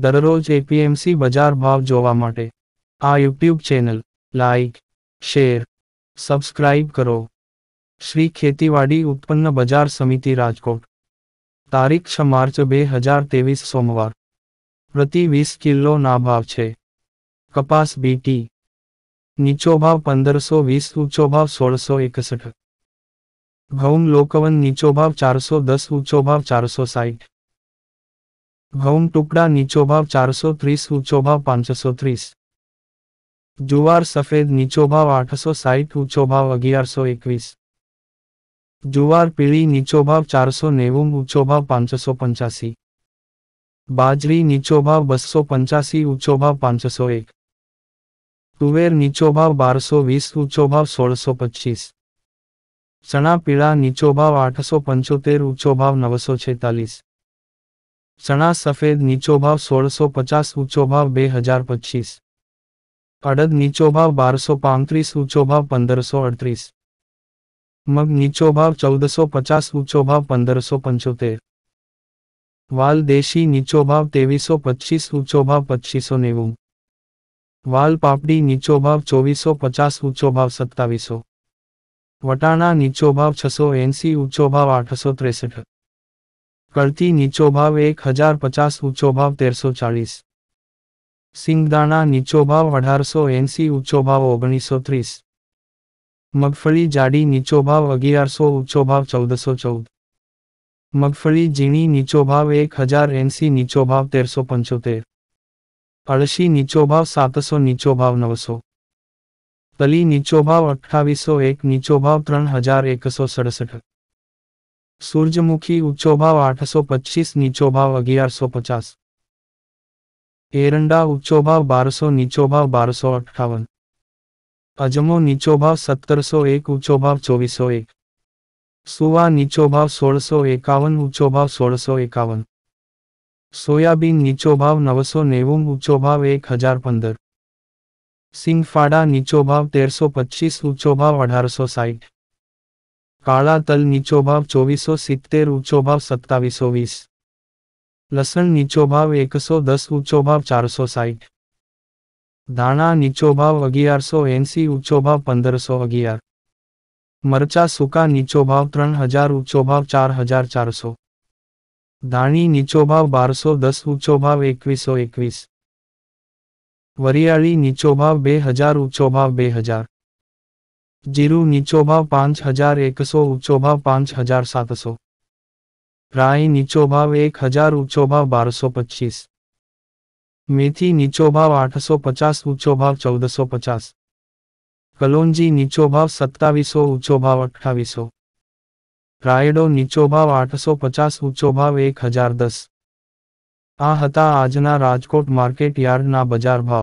दररोज जेपीएमसी बाजार भाव જોવા માટે આ YouTube channel like share subscribe કરો શ્રી ખેતીવાડી ઉત્પન્ન બજાર સમિતિ રાજકોટ તારીખ 6 मार्च 2023 સોમવાર પ્રતિ 20 કિલો ના ભાવ છે કપાસ બીટી નીચો ભાવ 1520 ઉંચો ભાવ 1661 ઘઉં લોકવન નીચો ભાવ 410 ઉંચો ભાવ 460 ઘઉં ટુકડા નીચો ભાવ ચારસો ત્રીસ ઊંચો ભાવ પાંચસો ત્રીસ જુવાર સફેદ નીચો ભાવ આઠસો સાહીઠ ઊંચો ભાવ અગિયારસો એકવીસ જુવાર પીળી નીચો ભાવ ચારસો નેવું ઊંચો ભાવ પાંચસો પંચ્યાસી બાજરી નીચો ભાવ બસો પંચ્યાસી ઊંચો ભાવ પાંચસો એક તુવેર નીચો ભાવ બારસો વીસ ઊંચો ભાવ સોળસો પચીસ ચણા પીળા નીચો ભાવ આઠસો પંચોતેર ઊંચો ભાવ નવસો છેતાલીસ चना सफेद नीचो भाव सोल सौ पचास ऊंचो भाव बे हजार पच्चीस अड़द नीचो भाव बार सौ पैंतीस ऊंचो भाव पंदर सौ अड़तीस मग नीचो भाव चौदह सौ पचास ऊंचो भाव पंदर सौ पंचोतेर वाल देशी नीचो भाव तेवीस सौ पच्चीस ऊंचो भाव पच्चीस सौ नेव वाल पापड़ी नीचो भाव चौबीस सौ पचास ऊंचो भाव सत्तावीसो वटाणा नीचो भाव छसो एंसी ऊंचो भाव आठ सौ तिरसठ करती नीचो भाव एक हजार पचास ऊंचो भाव तेर सौ चालीस सींगदाणा नीचो भाव अठार सौ एंसी ऊंचो भाव ओगनीस सौ तीस मगफली जाड़ी नीचो भाव अगियार सौ ऊंचो भाव चौदह सौ चौदह मगफली जीणी नीचो भाव एक हजार एंसी नीचो भाव तेर सौ पंचोतेर अड़सी नीचो भाव सात सौ नीचो भाव नौ सौ तली नीचो भाव अठावी सौ एक नीचो भाव त्रहण हजार एक सौ सड़सठ सूर्यमुखी भाव आठ सौ पच्चीस नीचो भाव अग्यार सौ पचास एरंडा भाव 1200 सौ नीचोभाव बारह सौ अट्ठावन अजमो नीचोभाव सत्तर सौ एक उच्चोभाव चौबीस सौ एक सुवा भाव सोलह सौ एकावन भाव सोलह सौ एकावन सोयाबीन नीचोभाव नव सौ नेवुम उच्चोभाव एक हजार पंद्रह सिंहफाड़ा नीचोभाव तेरह सौ पच्चीस भाव अठारह सौ साठ काला तल नीचो भाव चौबीसो सीतेर ऊंचो भाव सत्तावीसो वीस लसन नीचो भाव एक सौ दस ऊंचो भाव चार सौ साठ दाणा नीचो भाव अगियारो एंसी ऊंचो भाव पंदर सौ अगियार मरचा सूका नीचो भाव त्रण हजार ऊंचो भाव चार हजार चार सौ धाणी नीचो भाव बार सौ दस ऊंचो भाव सौ एक वरियाली नीचो भाव बे हजार ऊंचो भाव बे हजार जीरू नीचो भाव पांच हजार एक सौ उच्चो भाव पांच हजार सात सौ राई नीचो भाव एक हजार उच्चो भाव बारह सौ पच्चीस मेथी नीचो भाव आठ सौ पचास उच्चो भाव चौदह सौ पचास कलोंजी नीचो भाव सत्तावीसो उच्चो भाव अट्ठावीसो नीचो भाव आठ सौ पचास ઊંચો भाव एक हजार दस આ आजना राजकोट मार्केट यार्ड ना बजार भाव